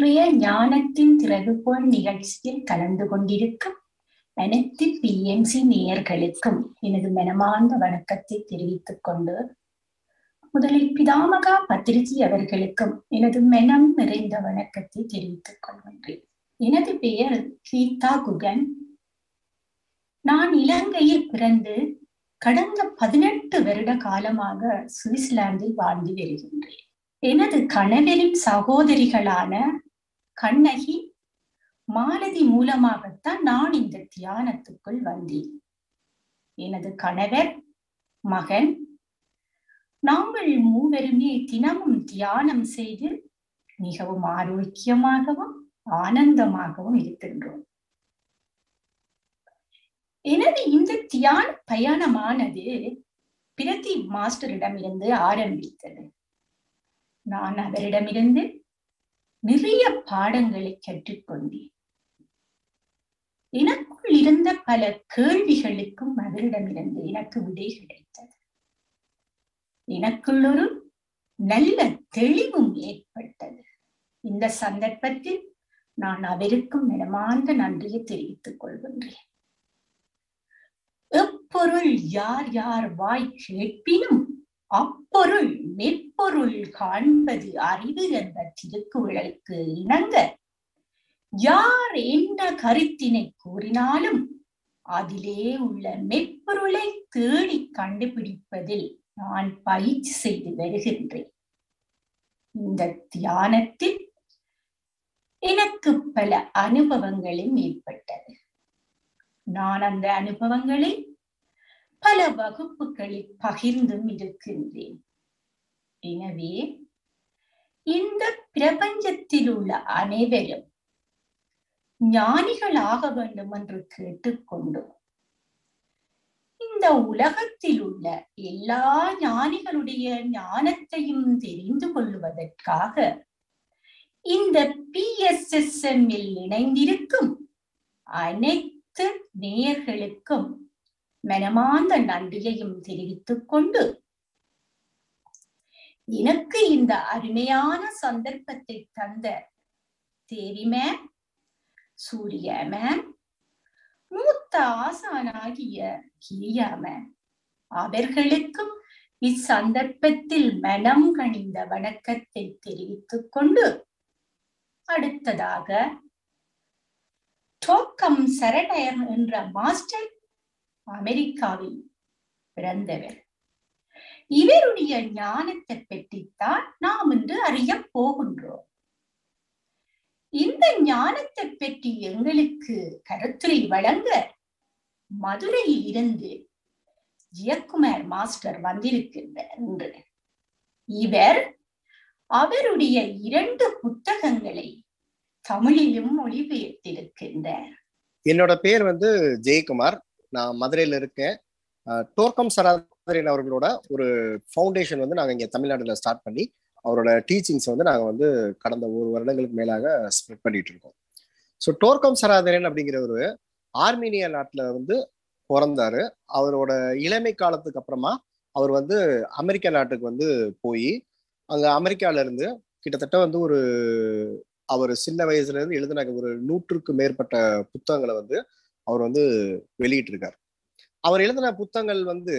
இன்றைய ஞானத்தின் திறகுகோள் நிகழ்ச்சியில் கலந்து கொண்டிருக்கும் அனைத்து பிஎம்சி நேயர்களுக்கும் எனது மனமார்ந்த வணக்கத்தை தெரிவித்துக் கொண்டு முதலில் பிதாமகா பத்திரிகை அவர்களுக்கும் எனது மனம் நிறைந்த வணக்கத்தை தெரிவித்துக் கொள்கின்றேன் எனது பெயர் கீதா குகன் நான் இலங்கையில் பிறந்து கடந்த பதினெட்டு வருட காலமாக சுவிட்சர்லாந்தில் வாழ்ந்து வருகின்றேன் எனது கணவரின் சகோதரிகளான கண்ணகி மாலதி மூலமாகத்தான் நான் இந்த தியானத்துக்குள் வந்தேன் எனது கணவர் மகன் நாங்கள் மூவருமே தினமும் தியானம் செய்து மிகவும் ஆரோக்கியமாகவும் ஆனந்தமாகவும் இருக்கின்றோம் எனது இந்த தியான பயணமானது பிரதி மாஸ்டரிடமிருந்து ஆரம்பித்தது நான் அவரிடமிருந்து நிறைய பாடங்களை கற்றுக்கொண்டேன் எனக்குள் இருந்த பல கேள்விகளுக்கும் அவரிடமிருந்து எனக்கு விடை கிடைத்தது எனக்குள் ஒரு நல்ல தெளிவும் ஏற்பட்டது இந்த சந்தர்ப்பத்தில் நான் அவருக்கும் மனமார்ந்த நன்றியை தெரிவித்துக் கொள்கின்றேன் எப்பொருள் யார் யார் வாய் கேட்பினும் அப்பொருள் மெற்பொருள் காண்பது அறிவு என்ற திருக்குறளுக்கு இணங்க யார் என்ற கருத்தினை கூறினாலும் அதிலே உள்ள மெற்பொருளை தேடி கண்டுபிடிப்பதில் நான் பயிற்சி செய்து வருகின்றேன் இந்த தியானத்தில் எனக்கு பல அனுபவங்களும் ஏற்பட்டது நான் அந்த அனுபவங்களை பல வகுப்புகளில் பகிர்ந்தும் இருக்கின்றேன் எனவே இந்த பிரபஞ்சத்தில் உள்ள அனைவரும் ஞானிகளாக வேண்டும் என்று கேட்டுக்கொண்டும் இந்த உலகத்தில் உள்ள எல்லா ஞானிகளுடைய ஞானத்தையும் தெரிந்து கொள்வதற்காக இந்த பி எஸ் எஸ் எம்மில் இணைந்திருக்கும் அனைத்து நேயர்களுக்கும் மனமார்ந்த நன்றியையும் தெரிவித்துக் கொண்டு எனக்கு இந்த அருமையான சந்தர்ப்பத்தை தந்த தேவி மேம் சூரிய மேம் மூத்த ஆசானாகிய கிரியா மேம் அவர்களுக்கும் இச்சந்தர்ப்பத்தில் மனம் கணிந்த வணக்கத்தை தெரிவித்துக் கொண்டு அடுத்ததாக டோக்கம் சரணயம் என்ற மாஸ்டர் அமெரிக்காவில் பிறந்தவர் இவருடைய ஞானத்தை பற்றித்தான் நாம் இன்று அறிய போகின்றோம் இந்த ஞானத்தை பற்றி எங்களுக்கு கருத்துரை வழங்க மதுரையில் இருந்து ஜெயக்குமார் மாஸ்டர் என்று இவர் அவருடைய இரண்டு புத்தகங்களை தமிழிலும் மொழிபெயர்த்திருக்கின்றார் என்னோட பேர் வந்து ஜெயக்குமார் நான் மதுரையில் இருக்கேன் டோர்க்கம் சராதரன் அவர்களோட ஒரு ஃபவுண்டேஷன் வந்து நாங்கள் இங்கே தமிழ்நாட்டில் ஸ்டார்ட் பண்ணி அவரோட டீச்சிங்ஸ் வந்து நாங்கள் வந்து கடந்த ஒரு வருடங்களுக்கு மேலாக ஸ்ப்ரெட் பண்ணிட்டு இருக்கோம் ஸோ டோர்க்கம் சராதரன் அப்படிங்கிறவர் ஆர்மீனியா நாட்டில் வந்து பிறந்தாரு அவரோட இளமை காலத்துக்கு அப்புறமா அவர் வந்து அமெரிக்க நாட்டுக்கு வந்து போய் அங்கே அமெரிக்கால இருந்து கிட்டத்தட்ட வந்து ஒரு அவர் சின்ன வயசுல இருந்து ஒரு நூற்றுக்கு மேற்பட்ட புத்தகங்களை வந்து அவர் வந்து வெளியிட்டு இருக்காரு அவர் எழுதின புத்தகங்கள் வந்து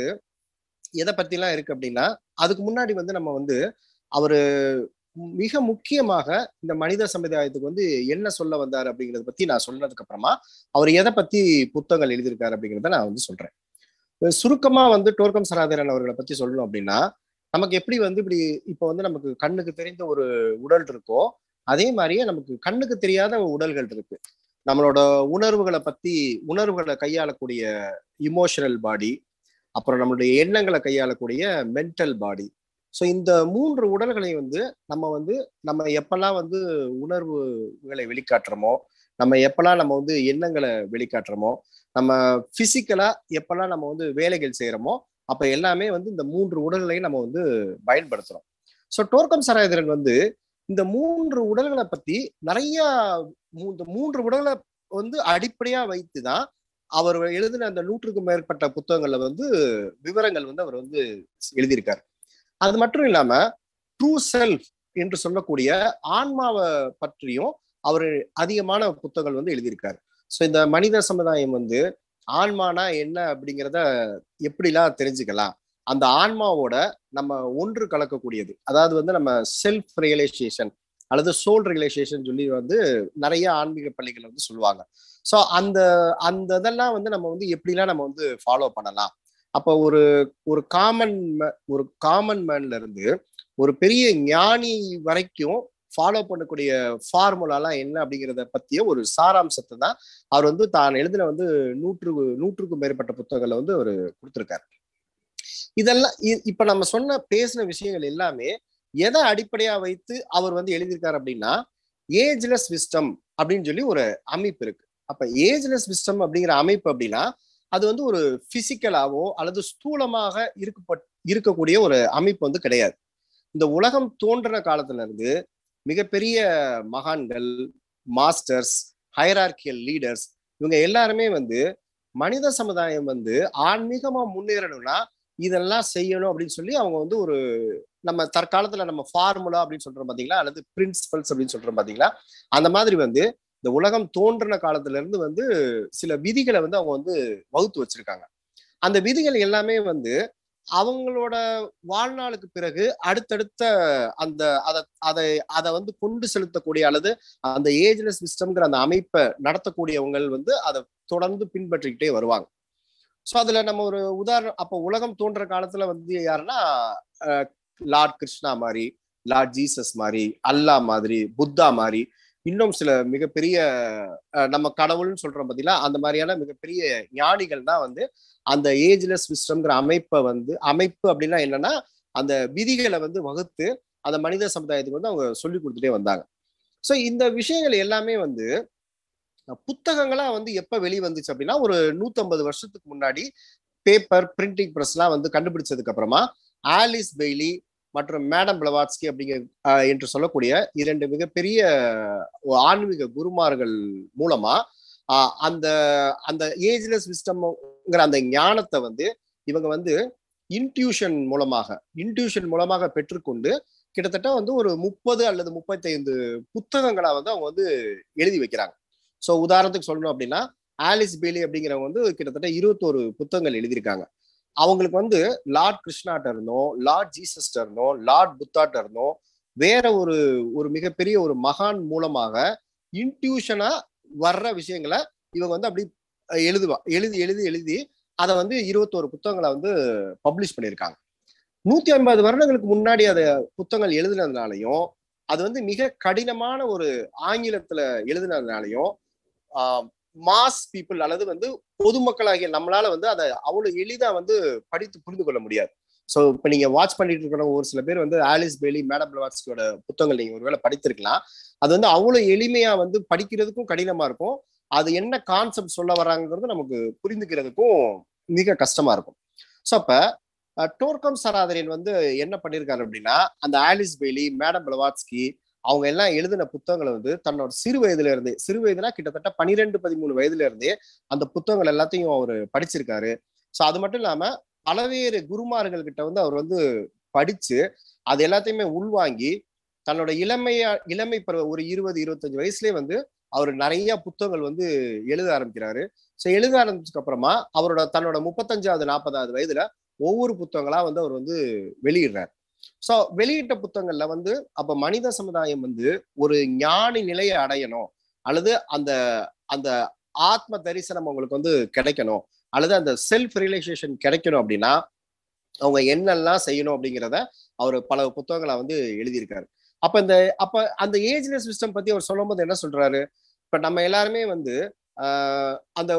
எதை பத்திலாம் இருக்கு அப்படின்னா அதுக்கு முன்னாடி வந்து நம்ம வந்து அவரு மிக முக்கியமாக இந்த மனித சமுதாயத்துக்கு வந்து என்ன சொல்ல வந்தார் அப்படிங்கறத பத்தி நான் சொன்னதுக்கு அப்புறமா அவர் எதை பத்தி புத்தகங்கள் எழுதியிருக்காரு அப்படிங்கிறத நான் வந்து சொல்றேன் சுருக்கமா வந்து டோர்க்கம் சராதரன் அவர்களை பத்தி சொல்லணும் அப்படின்னா நமக்கு எப்படி வந்து இப்படி இப்ப வந்து நமக்கு கண்ணுக்கு தெரிந்த ஒரு உடல் இருக்கோ அதே மாதிரியே நமக்கு கண்ணுக்கு தெரியாத உடல்கள் இருக்கு நம்மளோட உணர்வுகளை பத்தி உணர்வுகளை கையாளக்கூடிய இமோஷனல் பாடி அப்புறம் நம்மளுடைய எண்ணங்களை கையாளக்கூடிய மென்டல் பாடி ஸோ இந்த மூன்று உடல்களையும் வந்து நம்ம வந்து நம்ம எப்பெல்லாம் வந்து உணர்வுகளை வெளிக்காட்டுறோமோ நம்ம எப்பெல்லாம் நம்ம வந்து எண்ணங்களை வெளிக்காட்டுறோமோ நம்ம பிசிக்கலா எப்பெல்லாம் நம்ம வந்து வேலைகள் செய்யறோமோ அப்ப எல்லாமே வந்து இந்த மூன்று உடல்களையும் நம்ம வந்து பயன்படுத்துறோம் ஸோ டோர்க்கம் சராயதிரன் வந்து இந்த மூன்று உடல்களை பத்தி நிறைய இந்த மூன்று உடல்களை வந்து அடிப்படையா வைத்துதான் அவர் எழுதின அந்த நூற்றுக்கும் மேற்பட்ட புத்தகங்கள்ல வந்து விவரங்கள் வந்து அவர் வந்து எழுதியிருக்கார் அது மட்டும் இல்லாம ட்ரூ செல்ஃப் என்று சொல்லக்கூடிய ஆன்மாவை பற்றியும் அவர் அதிகமான புத்தகங்கள் வந்து எழுதியிருக்காரு ஸோ இந்த மனித சமுதாயம் வந்து ஆன்மானா என்ன அப்படிங்கிறத எப்படிலாம் தெரிஞ்சுக்கலாம் அந்த ஆன்மாவோட நம்ம ஒன்று கலக்கக்கூடியது அதாவது வந்து நம்ம செல்ஃப் ரியலைசேஷன் அல்லது சோல் ரியலைசேஷன் சொல்லி வந்து நிறைய ஆன்மீக பள்ளிகள் வந்து சொல்லுவாங்க ஸோ அந்த அந்த இதெல்லாம் வந்து நம்ம வந்து எப்படிலாம் நம்ம வந்து ஃபாலோ பண்ணலாம் அப்போ ஒரு ஒரு காமன் ஒரு காமன் மேன்ல இருந்து ஒரு பெரிய ஞானி வரைக்கும் ஃபாலோ பண்ணக்கூடிய ஃபார்முலாலாம் என்ன அப்படிங்கிறத பத்திய ஒரு சாராம்சத்தை தான் அவர் வந்து தான் எழுதின வந்து நூற்று நூற்றுக்கும் மேற்பட்ட புத்தகங்களை வந்து அவர் கொடுத்துருக்காரு இதெல்லாம் இப்ப நம்ம சொன்ன பேசின விஷயங்கள் எல்லாமே எதை அடிப்படையா வைத்து அவர் வந்து எழுதியிருக்காரு அப்படின்னா ஏஜ்லெஸ் விஸ்டம் அப்படின்னு சொல்லி ஒரு அமைப்பு இருக்கு அப்ப ஏஜ்லெஸ் விஸ்டம் அப்படிங்கிற அமைப்பு அப்படின்னா அது வந்து ஒரு பிசிக்கலாவோ அல்லது ஸ்தூலமாக இருக்க இருக்கக்கூடிய ஒரு அமைப்பு வந்து கிடையாது இந்த உலகம் தோன்றின காலத்துல இருந்து மிகப்பெரிய மகான்கள் மாஸ்டர்ஸ் ஹைரார்கியல் லீடர்ஸ் இவங்க எல்லாருமே வந்து மனித சமுதாயம் வந்து ஆன்மீகமா முன்னேறணும்னா இதெல்லாம் செய்யணும் அப்படின்னு சொல்லி அவங்க வந்து ஒரு நம்ம தற்காலத்துல நம்ம ஃபார்முலா அப்படின்னு சொல்றோம் பாத்தீங்களா அல்லது பிரின்சிபல்ஸ் அப்படின்னு சொல்றோம் பாத்தீங்களா அந்த மாதிரி வந்து இந்த உலகம் தோன்றின காலத்துல இருந்து வந்து சில விதிகளை வந்து அவங்க வந்து வகுத்து வச்சிருக்காங்க அந்த விதிகள் எல்லாமே வந்து அவங்களோட வாழ்நாளுக்கு பிறகு அடுத்தடுத்த அந்த அதை அதை அதை வந்து கொண்டு செலுத்தக்கூடிய அல்லது அந்த ஏஜ்லெஸ் சிஸ்டம்ங்கிற அந்த அமைப்பை நடத்தக்கூடியவங்க வந்து அதை தொடர்ந்து பின்பற்றிக்கிட்டே வருவாங்க ஸோ அதுல நம்ம ஒரு உதாரணம் அப்போ உலகம் தோன்ற காலத்துல வந்து யாருன்னா லார்ட் கிருஷ்ணா மாதிரி லார்ட் ஜீசஸ் மாதிரி அல்லா மாதிரி புத்தா மாதிரி இன்னும் சில மிகப்பெரிய நம்ம கடவுள்னு சொல்றோம் பார்த்தீங்களா அந்த மாதிரியான மிகப்பெரிய ஞானிகள் தான் வந்து அந்த ஏஜ்லெஸ் விஸ்டம்ங்கிற அமைப்பை வந்து அமைப்பு அப்படின்னா என்னன்னா அந்த விதிகளை வந்து வகுத்து அந்த மனித சமுதாயத்துக்கு வந்து அவங்க சொல்லி கொடுத்துட்டே வந்தாங்க ஸோ இந்த விஷயங்கள் எல்லாமே வந்து புத்தகங்களா வந்து எப்ப வெளிவந்துச்சு அப்படின்னா ஒரு நூத்தம்பது வருஷத்துக்கு முன்னாடி பேப்பர் பிரிண்டிங் எல்லாம் வந்து கண்டுபிடிச்சதுக்கு அப்புறமா ஆலிஸ் பெய்லி மற்றும் மேடம் பிளவாட்ஸ்கி அப்படிங்கிற என்று சொல்லக்கூடிய இரண்டு மிகப்பெரிய ஆன்மீக குருமார்கள் மூலமா அந்த அந்த ஏஜ்லெஸ் விஸ்டம்ங்கிற அந்த ஞானத்தை வந்து இவங்க வந்து இன்ட்யூஷன் மூலமாக இன்ட்யூஷன் மூலமாக பெற்றுக்கொண்டு கிட்டத்தட்ட வந்து ஒரு முப்பது அல்லது முப்பத்தைந்து புத்தகங்களை வந்து அவங்க வந்து எழுதி வைக்கிறாங்க ஸோ உதாரணத்துக்கு சொல்லணும் அப்படின்னா ஆலிஸ் பீலி அப்படிங்கிறவங்க வந்து கிட்டத்தட்ட இருபத்தோரு புத்தகங்கள் எழுதியிருக்காங்க அவங்களுக்கு வந்து லார்ட் கிருஷ்ணாட்ட இருந்தோம் லார்ட் ஜீசஸ்ட இருந்தோம் லார்ட் புத்தாட்ட இருந்தோம் வேற ஒரு ஒரு மிகப்பெரிய ஒரு மகான் மூலமாக இன்ட்யூஷனா வர்ற விஷயங்களை இவங்க வந்து அப்படி எழுதுவா எழுதி எழுதி எழுதி அதை வந்து இருபத்தோரு புத்தகங்களை வந்து பப்ளிஷ் பண்ணியிருக்காங்க நூத்தி ஐம்பது வருடங்களுக்கு முன்னாடி அதை புத்தகங்கள் எழுதினதுனாலையும் அது வந்து மிக கடினமான ஒரு ஆங்கிலத்துல எழுதினதுனாலையும் மாஸ் பீப்புள் அல்லது வந்து பொதுமக்களாகிய நம்மளால வந்து அதை அவ்வளவு எளிதா வந்து படித்து புரிந்து கொள்ள முடியாது ஸோ இப்போ நீங்க வாட்ச் பண்ணிட்டு இருக்கிறவங்க ஒரு சில பேர் வந்து ஆலிஸ் பேலி மேடம் பிளவாட்ஸ்கியோட புத்தகங்கள் நீங்க ஒருவேளை படித்திருக்கலாம் அது வந்து அவ்வளவு எளிமையா வந்து படிக்கிறதுக்கும் கடினமா இருக்கும் அது என்ன கான்செப்ட் சொல்ல வராங்கிறது நமக்கு புரிந்துக்கிறதுக்கும் மிக கஷ்டமா இருக்கும் ஸோ அப்ப டோர்கம் சராதரியன் வந்து என்ன பண்ணியிருக்காரு அப்படின்னா அந்த ஆலிஸ் பெய்லி மேடம் பிளவாட்ஸ்கி அவங்க எல்லாம் எழுதின புத்தகங்களை வந்து தன்னோட சிறு வயதுல இருந்தே சிறு வயதுனா கிட்டத்தட்ட பனிரெண்டு பதிமூணு வயதுல இருந்தே அந்த புத்தகங்கள் எல்லாத்தையும் அவர் படிச்சிருக்காரு ஸோ அது மட்டும் இல்லாம பலவேறு குருமார்கள் கிட்ட வந்து அவர் வந்து படிச்சு அது எல்லாத்தையுமே உள்வாங்கி தன்னோட இளமையா இளமை பருவ ஒரு இருபது இருபத்தஞ்சு வயசுலேயே வந்து அவர் நிறைய புத்தகங்கள் வந்து எழுத ஆரம்பிக்கிறாரு ஸோ எழுத ஆரம்பிச்சதுக்கு அப்புறமா அவரோட தன்னோட முப்பத்தஞ்சாவது நாற்பதாவது வயதுல ஒவ்வொரு புத்தகங்களா வந்து அவர் வந்து வெளியிடுறாரு ஸோ வெளியிட்ட புத்தகங்கள்ல வந்து அப்ப மனித சமுதாயம் வந்து ஒரு ஞானி நிலையை அடையணும் அல்லது அந்த அந்த ஆத்ம தரிசனம் அவங்களுக்கு வந்து கிடைக்கணும் அல்லது அந்த செல்ஃப் ரியலைசேஷன் கிடைக்கணும் அப்படின்னா அவங்க என்னெல்லாம் செய்யணும் அப்படிங்கிறத அவர் பல புத்தகங்களை வந்து எழுதியிருக்காரு அப்ப இந்த அப்ப அந்த ஏஜ்லெஸ் சிஸ்டம் பத்தி அவர் சொல்லும் போது என்ன சொல்றாரு இப்ப நம்ம எல்லாருமே வந்து அந்த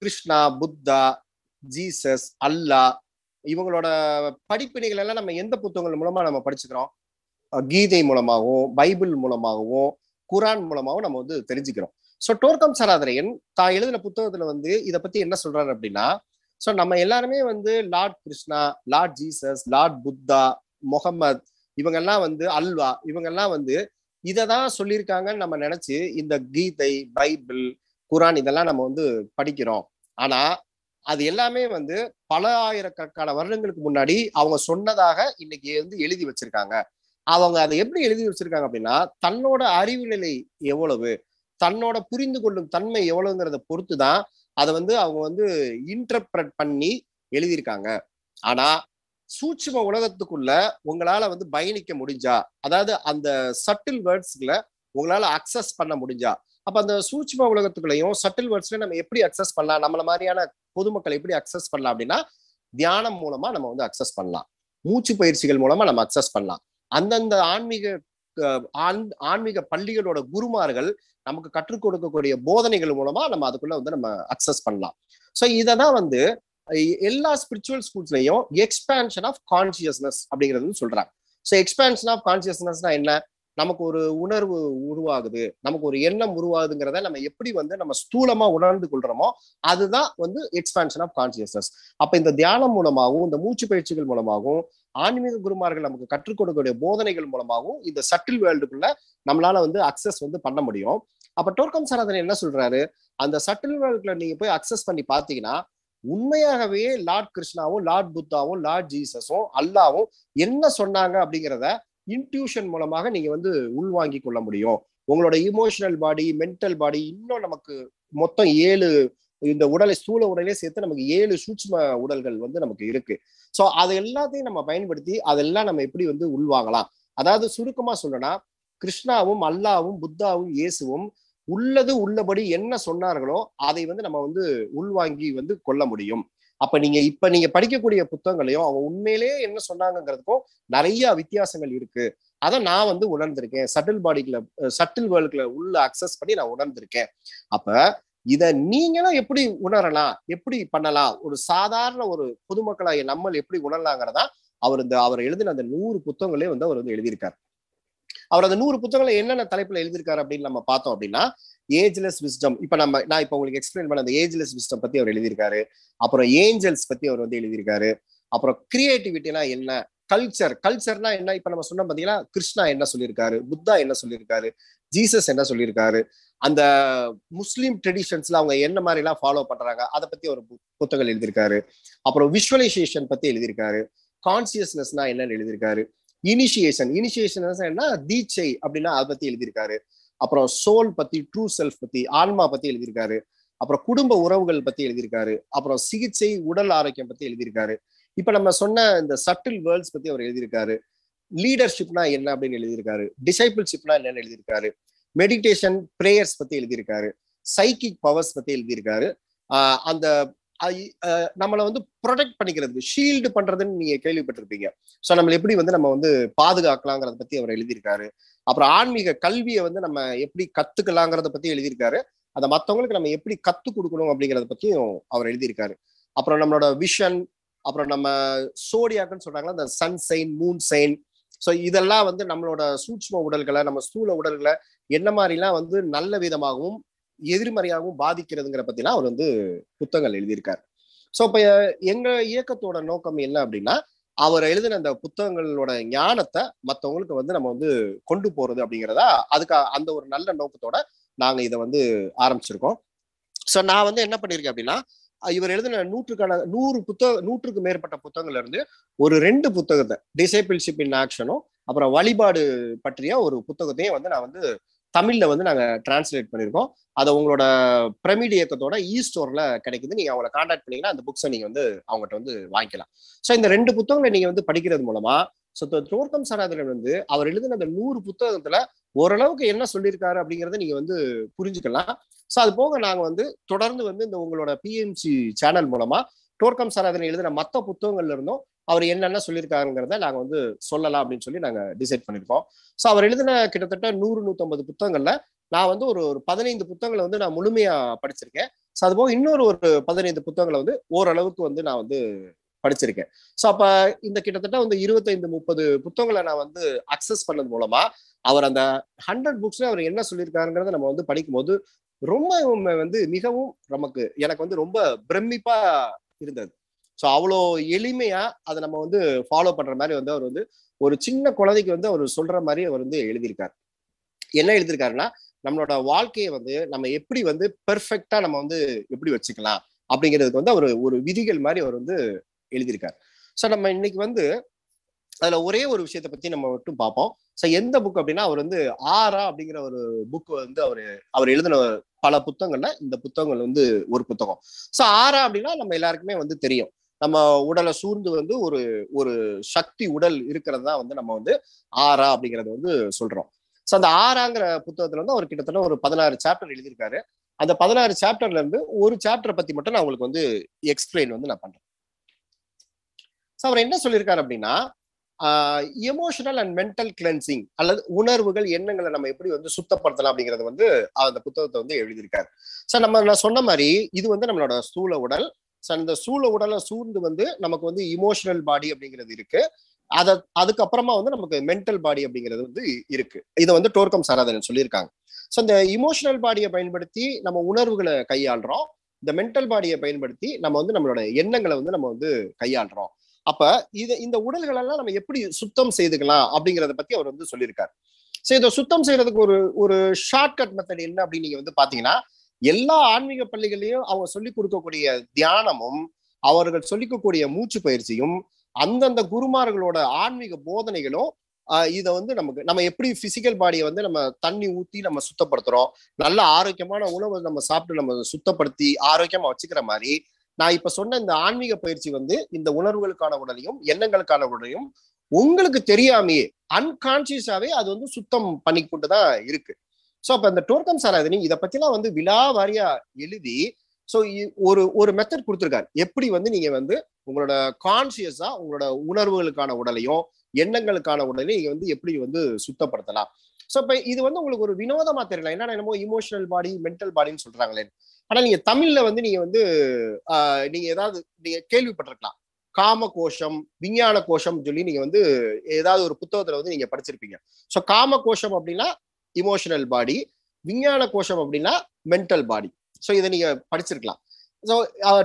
கிருஷ்ணா புத்தா ஜீசஸ் அல்லா இவங்களோட படிப்பினைகள் எல்லாம் நம்ம எந்த புத்தகங்கள் மூலமா நம்ம படிச்சுக்கிறோம் கீதை மூலமாகவும் பைபிள் மூலமாகவும் குரான் மூலமாகவும் நம்ம வந்து தெரிஞ்சுக்கிறோம் ஸோ டோர்கம் சராதரையன் தான் எழுதின புத்தகத்துல வந்து இதை பத்தி என்ன சொல்றாரு அப்படின்னா ஸோ நம்ம எல்லாருமே வந்து lord Krishna lord Jesus lord Buddha Muhammad இவங்கெல்லாம் வந்து அல்வா இவங்கெல்லாம் வந்து இதை தான் சொல்லியிருக்காங்கன்னு நம்ம நினைச்சு இந்த கீதை பைபிள் குரான் இதெல்லாம் நம்ம வந்து படிக்கிறோம் ஆனா அது எல்லாமே வந்து பல ஆயிரக்கணக்கான வருடங்களுக்கு முன்னாடி அவங்க சொன்னதாக இன்னைக்கு வந்து எழுதி வச்சிருக்காங்க அவங்க அதை எப்படி எழுதி வச்சிருக்காங்க அப்படின்னா தன்னோட அறிவு நிலை எவ்வளவு தன்னோட புரிந்து கொள்ளும் தன்மை எவ்வளவுங்கிறத பொறுத்து தான் அதை வந்து அவங்க வந்து இன்டர்பிரட் பண்ணி எழுதியிருக்காங்க ஆனா சூட்சும உலகத்துக்குள்ள உங்களால வந்து பயணிக்க முடிஞ்சா அதாவது அந்த சட்டில் வேர்ட்ஸ்ல உங்களால அக்சஸ் பண்ண முடிஞ்சா அப்ப அந்த சூட்சம உலகத்துக்குள்ளையும் சட்டில் வேர்ட்ஸ்லயும் நம்ம எப்படி அக்சஸ் பண்ணலாம் நம்மள மாதிரியான பொதுமக்கள் எப்படி அக்சஸ் பண்ணலாம் அப்படின்னா தியானம் மூலமா நம்ம வந்து அக்சஸ் பண்ணலாம் மூச்சு பயிற்சிகள் மூலமா நம்ம அக்சஸ் பண்ணலாம் அந்தந்த ஆன்மீக ஆன்மீக பள்ளிகளோட குருமார்கள் நமக்கு கற்றுக் கொடுக்கக்கூடிய போதனைகள் மூலமா நம்ம அதுக்குள்ள வந்து நம்ம அக்சஸ் பண்ணலாம் ஸோ இதை தான் வந்து எல்லா ஸ்பிரிச்சுவல் ஸ்கூல்ஸ்லையும் எக்ஸ்பேன்ஷன் ஆஃப் கான்சியஸ்னஸ் அப்படிங்கிறது சொல்றாங்க ஸோ எக்ஸ்பேன்ஷன் ஆஃப் கான்சியஸ்னஸ்னா என்ன நமக்கு ஒரு உணர்வு உருவாகுது நமக்கு ஒரு எண்ணம் உருவாகுதுங்கிறத நம்ம எப்படி வந்து நம்ம ஸ்தூலமா உணர்ந்து கொள்றோமோ அதுதான் வந்து எக்ஸ்பான்ஷன் ஆஃப் கான்சியஸ்னஸ் அப்ப இந்த தியானம் மூலமாகவும் இந்த மூச்சு பயிற்சிகள் மூலமாகவும் ஆன்மீக குருமார்கள் நமக்கு கற்றுக் கொடுக்கக்கூடிய போதனைகள் மூலமாகவும் இந்த சட்டில் வேர்ல்டுக்குள்ள நம்மளால வந்து அக்சஸ் வந்து பண்ண முடியும் அப்ப டோர்க்கம் சனாதன் என்ன சொல்றாரு அந்த சட்டில் வேர்ல்டுல நீங்க போய் அக்சஸ் பண்ணி பாத்தீங்கன்னா உண்மையாகவே லார்ட் கிருஷ்ணாவும் லார்ட் புத்தாவும் லார்ட் ஜீசஸும் அல்லாவும் என்ன சொன்னாங்க அப்படிங்கிறத இன்ட்யூஷன் மூலமாக நீங்க வந்து உள்வாங்கி கொள்ள முடியும் உங்களோட இமோஷனல் பாடி மென்டல் பாடி இன்னும் நமக்கு மொத்தம் ஏழு இந்த உடலை ஸ்தூல உடலே சேர்த்து நமக்கு ஏழு சூட்ச்ம உடல்கள் வந்து நமக்கு இருக்கு ஸோ அது எல்லாத்தையும் நம்ம பயன்படுத்தி அதெல்லாம் நம்ம எப்படி வந்து உள்வாங்கலாம் அதாவது சுருக்கமா சொல்லணும் கிருஷ்ணாவும் அல்லாவும் புத்தாவும் இயேசுவும் உள்ளது உள்ளபடி என்ன சொன்னார்களோ அதை வந்து நம்ம வந்து உள்வாங்கி வந்து கொள்ள முடியும் அப்ப நீங்க இப்ப நீங்க படிக்கக்கூடிய புத்தகங்களையும் அவங்க உண்மையிலேயே என்ன சொன்னாங்கிறதுக்கும் நிறைய வித்தியாசங்கள் இருக்கு அதை நான் வந்து உணர்ந்திருக்கேன் சட்டில் பாடிக்குள்ள சட்டில் வேர்ல்டுக்குள்ள உள்ள அக்சஸ் பண்ணி நான் உணர்ந்திருக்கேன் அப்ப இத நீங்களும் எப்படி உணரலாம் எப்படி பண்ணலாம் ஒரு சாதாரண ஒரு பொதுமக்களாக நம்மள் எப்படி உணரலாங்கிறதா அவர் இந்த அவர் எழுதின அந்த நூறு புத்தகங்களே வந்து அவர் வந்து எழுதியிருக்காரு அவர் அந்த நூறு புத்தகங்களை என்னென்ன தலைப்புல எழுதியிருக்காரு அப்படின்னு நம்ம பார்த்தோம் அப்படின்னா ஏஜ்லெஸ் விஸ்டம் இப்ப நம்ம நான் இப்ப உங்களுக்கு எக்ஸ்பிளைன் பண்ண அந்த ஏஜ்லெஸ் விஸ்டம் பத்தி அவர் எழுதியிருக்காரு அப்புறம் ஏஞ்சல்ஸ் பத்தி அவர் வந்து எழுதியிருக்காரு அப்புறம் கிரியேட்டிவிட்டினா என்ன கல்ச்சர் கல்ச்சர்னா என்ன இப்ப நம்ம சொன்னோம் பாத்தீங்கன்னா கிருஷ்ணா என்ன சொல்லியிருக்காரு புத்தா என்ன சொல்லியிருக்காரு ஜீசஸ் என்ன சொல்லியிருக்காரு அந்த முஸ்லீம் ட்ரெடிஷன்ஸ்ல அவங்க என்ன மாதிரி எல்லாம் ஃபாலோ பண்றாங்க அதை பத்தி ஒரு புத்தகம் எழுதியிருக்காரு அப்புறம் விஷுவலைசேஷன் பத்தி எழுதியிருக்காரு கான்சியஸ்னஸ்னா என்னன்னு எழுதியிருக்காரு இனிஷியேஷன் இனிஷியேஷன் என்ன தீட்சை அப்படின்னா அதை பத்தி எழுதியிருக்காரு அப்புறம் சோல் பத்தி ட்ரூ செல்ஃப் பத்தி ஆன்மா பத்தி எழுதியிருக்காரு அப்புறம் குடும்ப உறவுகள் பத்தி எழுதியிருக்காரு அப்புறம் சிகிச்சை உடல் ஆரோக்கியம் பத்தி எழுதியிருக்காரு இப்ப நம்ம சொன்ன இந்த சட்டில் வேர்ல்ட்ஸ் பத்தி அவர் எழுதியிருக்காரு லீடர்ஷிப்னா என்ன அப்படின்னு எழுதியிருக்காரு டிசைபிள்ஷிப்னா என்னன்னு எழுதியிருக்காரு மெடிடேஷன் ப்ரேயர்ஸ் பத்தி எழுதியிருக்காரு சைக்கிக் பவர்ஸ் பத்தி எழுதியிருக்காரு அந்த நம்மளை வந்து ப்ரொடெக்ட் பண்ணிக்கிறது ஷீல்டு பண்றதுன்னு நீங்க கேள்விப்பட்டிருப்பீங்க ஸோ நம்மளை எப்படி வந்து நம்ம வந்து பாதுகாக்கலாங்கிறத பத்தி அவர் எழுதியிருக்காரு அப்புறம் ஆன்மீக கல்வியை வந்து நம்ம எப்படி கத்துக்கலாங்கிறத பத்தி எழுதியிருக்காரு அதை மற்றவங்களுக்கு நம்ம எப்படி கத்துக் கொடுக்கணும் அப்படிங்கிறத பத்தியும் அவர் எழுதியிருக்காரு அப்புறம் நம்மளோட விஷன் அப்புறம் நம்ம சோடியாக்குன்னு சொல்றாங்களா அந்த sun sign moon sign so இதெல்லாம் வந்து நம்மளோட சூட்ச்ம உடல்களை நம்ம ஸ்தூல உடல்களை என்ன மாதிரிலாம் வந்து நல்ல விதமாகவும் எதிர்மறையாகவும் பாதிக்கிறதுங்கிற பத்திலாம் அவர் வந்து புத்தகங்கள் எழுதியிருக்காரு ஸோ இப்போ எங்க இயக்கத்தோட நோக்கம் என்ன அப்படின்னா அவர் எழுதின அந்த புத்தகங்களோட ஞானத்தை மற்றவங்களுக்கு வந்து நம்ம வந்து கொண்டு போறது அப்படிங்கிறதா அதுக்கு அந்த ஒரு நல்ல நோக்கத்தோட நாங்க இதை வந்து ஆரம்பிச்சிருக்கோம் ஸோ நான் வந்து என்ன பண்ணியிருக்கேன் அப்படின்னா இவர் எழுதின நூற்றுக்கான நூறு புத்தக நூற்றுக்கு மேற்பட்ட புத்தகங்கள்ல இருந்து ஒரு ரெண்டு புத்தகத்தை டிசேபிள்ஷிப் இன் ஆக்ஷனும் அப்புறம் வழிபாடு பற்றிய ஒரு புத்தகத்தையும் வந்து நான் வந்து தமிழ்ல வந்து நாங்க டிரான்ஸ்லேட் பண்ணியிருக்கோம் அதை உங்களோட பிரமிட் இயக்கத்தோட இ ஸ்டோர்ல கிடைக்குது நீங்க அவங்கள கான்டாக்ட் பண்ணீங்கன்னா அந்த புக்ஸை நீங்க வந்து அவங்ககிட்ட வந்து வாங்கிக்கலாம் ஸோ இந்த ரெண்டு புத்தகங்களை நீங்க வந்து படிக்கிறது மூலமா சோ தோர்க்கம் சராதரன் வந்து அவர் எழுதின அந்த நூறு புத்தகத்துல ஓரளவுக்கு என்ன சொல்லியிருக்காரு அப்படிங்கிறத நீங்க வந்து புரிஞ்சுக்கலாம் ஸோ அது போக நாங்க வந்து தொடர்ந்து வந்து இந்த உங்களோட பிஎம்சி சேனல் மூலமா டோர்க்கம் சனாதனன் எழுதின மற்ற புத்தகங்கள்ல இருந்தும் அவர் என்னென்ன சொல்லியிருக்காருங்கிறத நாங்கள் வந்து சொல்லலாம் அப்படின்னு சொல்லி நாங்கள் டிசைட் பண்ணியிருக்கோம் ஸோ அவர் எழுதின கிட்டத்தட்ட நூறு நூற்றம்பது புத்தகங்களில் நான் வந்து ஒரு ஒரு பதினைந்து புத்தகங்களை வந்து நான் முழுமையாக படிச்சிருக்கேன் ஸோ அதுபோக இன்னொரு ஒரு பதினைந்து புத்தகங்களை வந்து ஓரளவுக்கு வந்து நான் வந்து படிச்சிருக்கேன் ஸோ அப்போ இந்த கிட்டத்தட்ட வந்து இருபத்தைந்து முப்பது புத்தகங்களை நான் வந்து அக்சஸ் பண்ணது மூலமா அவர் அந்த ஹண்ட்ரட் புக்ஸ்ல அவர் என்ன சொல்லியிருக்காருங்கிறத நம்ம வந்து படிக்கும்போது ரொம்ப வந்து மிகவும் நமக்கு எனக்கு வந்து ரொம்ப பிரமிப்பா இருந்தது ஸோ அவ்வளோ எளிமையா அதை நம்ம வந்து ஃபாலோ பண்ற மாதிரி வந்து அவர் வந்து ஒரு சின்ன குழந்தைக்கு வந்து அவர் சொல்ற மாதிரி அவர் வந்து எழுதியிருக்காரு என்ன எழுதியிருக்காருன்னா நம்மளோட வாழ்க்கையை வந்து நம்ம எப்படி வந்து பெர்ஃபெக்டா நம்ம வந்து எப்படி வச்சுக்கலாம் அப்படிங்கிறதுக்கு வந்து அவர் ஒரு விதிகள் மாதிரி அவர் வந்து எழுதியிருக்காரு ஸோ நம்ம இன்னைக்கு வந்து அதுல ஒரே ஒரு விஷயத்தை பத்தி நம்ம மட்டும் பார்ப்போம் ஸோ எந்த புக் அப்படின்னா அவர் வந்து ஆரா அப்படிங்கிற ஒரு புக் வந்து அவர் அவர் எழுதின பல புத்தகங்கள்ல இந்த புத்தகங்கள் வந்து ஒரு புத்தகம் ஸோ ஆரா அப்படின்னா நம்ம எல்லாருக்குமே வந்து தெரியும் நம்ம உடலை சூழ்ந்து வந்து ஒரு ஒரு சக்தி உடல் இருக்கிறது தான் வந்து நம்ம வந்து ஆரா அப்படிங்கறத வந்து சொல்றோம் ஸோ அந்த ஆறாங்கிற புத்தகத்துல வந்து அவர் கிட்டத்தட்ட ஒரு பதினாறு சாப்டர் எழுதியிருக்காரு அந்த பதினாறு சாப்டர்ல இருந்து ஒரு சாப்டரை பத்தி மட்டும் நான் உங்களுக்கு வந்து எக்ஸ்பிளைன் வந்து நான் பண்றேன் ஸோ அவர் என்ன சொல்லியிருக்காரு அப்படின்னா எமோஷனல் அண்ட் மென்டல் கிளென்சிங் அல்லது உணர்வுகள் எண்ணங்களை நம்ம எப்படி வந்து சுத்தப்படுத்தலாம் அப்படிங்கறது வந்து அந்த புத்தகத்தை வந்து எழுதியிருக்காரு சார் நம்ம நான் சொன்ன மாதிரி இது வந்து நம்மளோட ஸ்தூல உடல் ஸோ அந்த சூழ உடலை சூழ்ந்து வந்து நமக்கு வந்து இமோஷனல் பாடி அப்படிங்கிறது இருக்கு அத அதுக்கப்புறமா வந்து நமக்கு மென்டல் பாடி அப்படிங்கிறது வந்து இருக்கு இதை வந்து டோர்க்கம் சராதனன் சொல்லியிருக்காங்க ஸோ இந்த இமோஷனல் பாடியை பயன்படுத்தி நம்ம உணர்வுகளை கையாளுறோம் இந்த மென்டல் பாடியை பயன்படுத்தி நம்ம வந்து நம்மளோட எண்ணங்களை வந்து நம்ம வந்து கையாளுறோம் அப்ப இது இந்த உடல்களெல்லாம் நம்ம எப்படி சுத்தம் செய்துக்கலாம் அப்படிங்கிறத பத்தி அவர் வந்து சொல்லியிருக்காரு சோ இதை சுத்தம் செய்யறதுக்கு ஒரு ஒரு ஷார்ட் கட் மெத்தட் என்ன அப்படின்னு நீங்க வந்து பாத்தீங்கன்னா எல்லா ஆன்மீக பள்ளிகளையும் அவங்க சொல்லிக் கொடுக்கக்கூடிய தியானமும் அவர்கள் சொல்லிக்கக்கூடிய மூச்சு பயிற்சியும் அந்தந்த குருமார்களோட ஆன்மீக போதனைகளும் இதை வந்து நமக்கு நம்ம எப்படி பிசிக்கல் பாடியை வந்து நம்ம தண்ணி ஊற்றி நம்ம சுத்தப்படுத்துறோம் நல்ல ஆரோக்கியமான உணவை நம்ம சாப்பிட்டு நம்ம சுத்தப்படுத்தி ஆரோக்கியமா வச்சுக்கிற மாதிரி நான் இப்ப சொன்ன இந்த ஆன்மீக பயிற்சி வந்து இந்த உணர்வுகளுக்கான உடலையும் எண்ணங்களுக்கான உடலையும் உங்களுக்கு தெரியாமையே அன்கான்சியஸாவே அது வந்து சுத்தம் பண்ணிக்கொண்டுதான் தான் இருக்கு ஸோ அப்போ அந்த டோர்க்கம் சாராதனி இதை பற்றிலாம் வந்து விழா வாரியா எழுதி ஸோ ஒரு ஒரு மெத்தட் கொடுத்துருக்காரு எப்படி வந்து நீங்கள் வந்து உங்களோட கான்சியஸா உங்களோட உணர்வுகளுக்கான உடலையும் எண்ணங்களுக்கான உடலையும் நீங்கள் வந்து எப்படி வந்து சுத்தப்படுத்தலாம் ஸோ இப்போ இது வந்து உங்களுக்கு ஒரு வினோதமா தெரியல என்னன்னா என்னமோ இமோஷனல் பாடி மென்டல் பாடின்னு சொல்றாங்களே ஆனால் நீங்க தமிழ்ல வந்து நீங்க வந்து நீங்க ஏதாவது நீங்க கேள்விப்பட்டிருக்கலாம் காம கோஷம் விஞ்ஞான கோஷம் சொல்லி நீங்க வந்து ஏதாவது ஒரு புத்தகத்துல வந்து நீங்க படிச்சிருப்பீங்க ஸோ காம கோஷம் அப்படின்னா இமோஷனல் பாடி விஞ்ஞான கோஷம் அப்படின்னா மென்டல் பாடி ஸோ இதை நீங்க படிச்சிருக்கலாம் ஸோ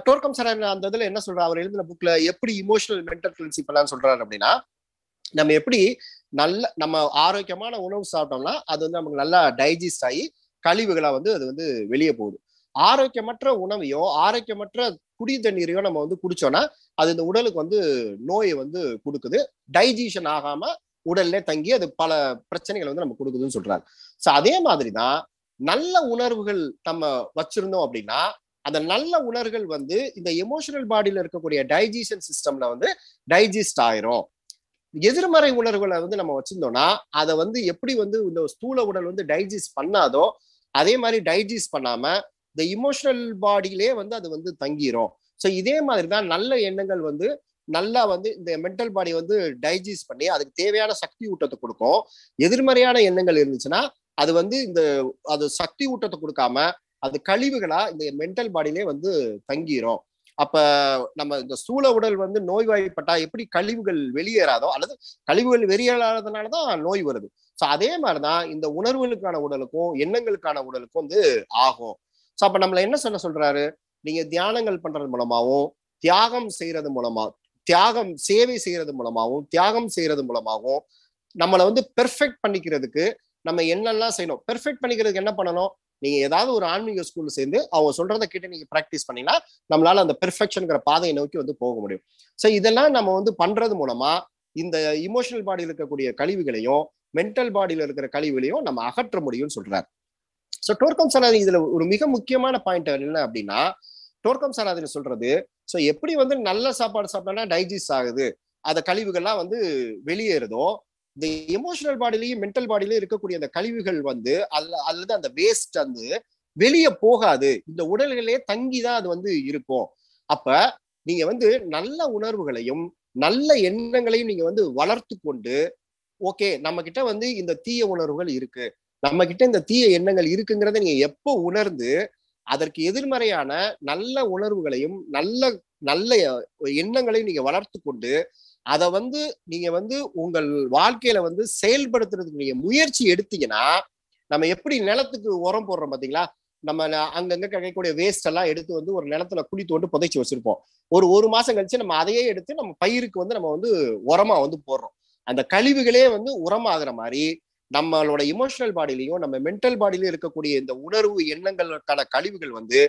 டோர்க்கம் சார் அந்த இதில் என்ன சொல்றாரு அவர் எழுதின புக்ல எப்படி இமோஷனல் மென்டல் கிளன்சி பண்ணலாம்னு சொல்றாரு அப்படின்னா நம்ம எப்படி நல்ல நம்ம ஆரோக்கியமான உணவு சாப்பிட்டோம்னா அது வந்து நமக்கு நல்லா டைஜஸ்ட் ஆகி கழிவுகளாக வந்து அது வந்து வெளியே போகுது ஆரோக்கியமற்ற உணவையோ ஆரோக்கியமற்ற குடி தண்ணீரையோ நம்ம வந்து குடிச்சோம்னா அது இந்த உடலுக்கு வந்து நோயை வந்து கொடுக்குது டைஜிஷன் ஆகாம உடல்ல தங்கி அது பல பிரச்சனைகளை வந்து நம்ம கொடுக்குதுன்னு சொல்றாரு ஸோ அதே மாதிரிதான் நல்ல உணர்வுகள் நம்ம வச்சிருந்தோம் அப்படின்னா அந்த நல்ல உணர்வுகள் வந்து இந்த எமோஷனல் பாடியில இருக்கக்கூடிய டைஜிஷன் சிஸ்டம்ல வந்து டைஜஸ்ட் ஆயிரும் எதிர்மறை உணர்வுகளை வந்து நம்ம வச்சிருந்தோம்னா அதை வந்து எப்படி வந்து இந்த ஸ்தூல உடல் வந்து டைஜஸ்ட் பண்ணாதோ அதே மாதிரி டைஜஸ்ட் பண்ணாம இந்த இமோஷனல் பாடியிலே வந்து அது வந்து தங்கிரும் ஸோ இதே மாதிரி தான் நல்ல எண்ணங்கள் வந்து நல்லா வந்து இந்த மென்டல் பாடி வந்து டைஜஸ்ட் பண்ணி அதுக்கு தேவையான சக்தி ஊட்டத்தை கொடுக்கும் எதிர்மறையான எண்ணங்கள் இருந்துச்சுன்னா அது வந்து இந்த அது சக்தி ஊட்டத்தை கொடுக்காம அது கழிவுகளா இந்த மென்டல் பாடியிலே வந்து தங்கிரும் அப்ப நம்ம இந்த சூழ உடல் வந்து நோய்வாய்ப்பட்டா எப்படி கழிவுகள் வெளியேறாதோ அல்லது கழிவுகள் வெளியேறாததுனாலதான் நோய் வருது ஸோ அதே மாதிரிதான் இந்த உணர்வுகளுக்கான உடலுக்கும் எண்ணங்களுக்கான உடலுக்கும் வந்து ஆகும் ஸோ அப்ப நம்மள என்ன சொல்ல சொல்றாரு நீங்க தியானங்கள் பண்றது மூலமாவும் தியாகம் செய்யறது மூலமா தியாகம் சேவை செய்யறது மூலமாகவும் தியாகம் செய்யறது மூலமாகவும் நம்மளை வந்து பெர்ஃபெக்ட் பண்ணிக்கிறதுக்கு நம்ம என்னெல்லாம் செய்யணும் பெர்ஃபெக்ட் பண்ணிக்கிறதுக்கு என்ன பண்ணணும் நீங்க ஏதாவது ஒரு ஆன்மீக ஸ்கூல்ல சேர்ந்து அவங்க சொல்றதை கேட்டு நீங்க ப்ராக்டிஸ் பண்ணீங்கன்னா நம்மளால அந்த பெர்ஃபெக்ஷனுங்கிற பாதையை நோக்கி வந்து போக முடியும் ஸோ இதெல்லாம் நம்ம வந்து பண்றது மூலமா இந்த இமோஷனல் பாடியில் இருக்கக்கூடிய கழிவுகளையும் மென்டல் பாடியில் இருக்கிற கழிவுகளையும் நம்ம அகற்ற முடியும்னு சொல்றாரு ஸோ டோர்கம் சார் இதுல ஒரு மிக முக்கியமான பாயிண்ட் என்ன அப்படின்னா டோர்கம் சார் அதில் சொல்றது ஸோ எப்படி வந்து நல்ல சாப்பாடு சாப்பிட்டோம்னா டைஜஸ்ட் ஆகுது அந்த கழிவுகள்லாம் வந்து வெளியேறதும் இந்த எமோஷனல் பாடிலையும் மென்டல் பாடிலையும் இருக்கக்கூடிய அந்த கழிவுகள் வந்து அல்ல அல்லது அந்த வேஸ்ட் வந்து வெளியே போகாது இந்த உடல்களே தங்கி தான் அது வந்து இருக்கும் அப்ப நீங்க வந்து நல்ல உணர்வுகளையும் நல்ல எண்ணங்களையும் நீங்க வந்து வளர்த்து கொண்டு ஓகே நம்ம கிட்ட வந்து இந்த தீய உணர்வுகள் இருக்கு நம்ம கிட்ட இந்த தீய எண்ணங்கள் இருக்குங்கிறத நீங்க எப்போ உணர்ந்து அதற்கு எதிர்மறையான நல்ல உணர்வுகளையும் நல்ல நல்ல எண்ணங்களையும் நீங்க வளர்த்து கொண்டு அதை வந்து நீங்க வந்து உங்கள் வாழ்க்கையில வந்து செயல்படுத்துறதுக்கு நீங்க முயற்சி எடுத்தீங்கன்னா நம்ம எப்படி நிலத்துக்கு உரம் போடுறோம் பாத்தீங்களா நம்ம அங்கங்க கிடைக்கக்கூடிய வேஸ்ட் எல்லாம் எடுத்து வந்து ஒரு நிலத்துல குழி தோண்டு புதைச்சி வச்சிருப்போம் ஒரு ஒரு மாசம் கழிச்சு நம்ம அதையே எடுத்து நம்ம பயிருக்கு வந்து நம்ம வந்து உரமா வந்து போடுறோம் அந்த கழிவுகளே வந்து உரமாகிற மாதிரி நம்மளோட இமோஷனல் பாடியிலையும் நம்ம மென்டல் பாடியிலையும் இருக்கக்கூடிய இந்த உணர்வு எண்ணங்களுக்கான கழிவுகள் வந்து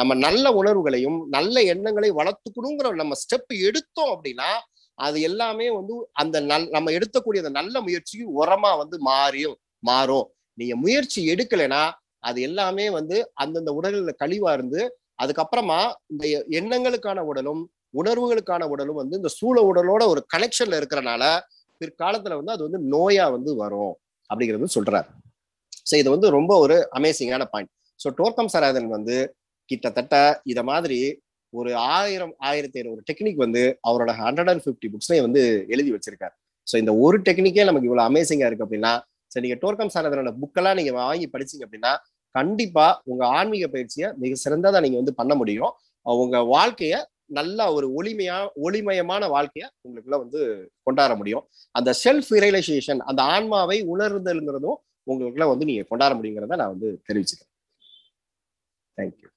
நம்ம நல்ல உணர்வுகளையும் நல்ல எண்ணங்களையும் வளர்த்துக்கணுங்கிற நம்ம ஸ்டெப் எடுத்தோம் அப்படின்னா அது எல்லாமே வந்து அந்த நல் நம்ம எடுத்தக்கூடிய அந்த நல்ல முயற்சியும் உரமா வந்து மாறியும் மாறும் நீங்க முயற்சி எடுக்கலைன்னா அது எல்லாமே வந்து அந்தந்த உடல்ல கழிவா இருந்து அதுக்கப்புறமா இந்த எண்ணங்களுக்கான உடலும் உணர்வுகளுக்கான உடலும் வந்து இந்த சூழ உடலோட ஒரு கனெக்ஷன்ல இருக்கிறனால பிற்காலத்துல வந்து அது வந்து நோயா வந்து வரும் அப்படிங்கிறது சொல்றாரு ஸோ இது வந்து ரொம்ப ஒரு அமேசிங்கான பாயிண்ட் ஸோ டோர்த்தம் சராதன் வந்து கிட்டத்தட்ட இதை மாதிரி ஒரு ஆயிரம் ஆயிரத்தி ஐநூறு டெக்னிக் வந்து அவரோட ஹண்ட்ரட் அண்ட் ஃபிஃப்டி புக்ஸ்லேயும் வந்து எழுதி வச்சிருக்காரு ஸோ இந்த ஒரு டெக்னிக்கே நமக்கு இவ்வளோ அமேசிங்காக இருக்கு அப்படின்னா சரி நீங்கள் டோர்க்கம் சாரதனோட புக்கெல்லாம் நீங்கள் வாங்கி படிச்சீங்க அப்படின்னா கண்டிப்பாக உங்கள் ஆன்மீக பயிற்சியை மிக சிறந்ததாக நீங்கள் வந்து பண்ண முடியும் உங்கள் வாழ்க்கையை நல்லா ஒரு ஒளிமையா ஒளிமயமான வாழ்க்கைய உங்களுக்குள்ள வந்து கொண்டாட முடியும் அந்த செல்ஃப் ரியலைசேஷன் அந்த ஆன்மாவை உணர்தல்ங்கிறதும் உங்களுக்குள்ள வந்து நீங்க கொண்டாட முடியுங்கிறத நான் வந்து தெரிவிச்சுக்கிறேன் தேங்க்யூ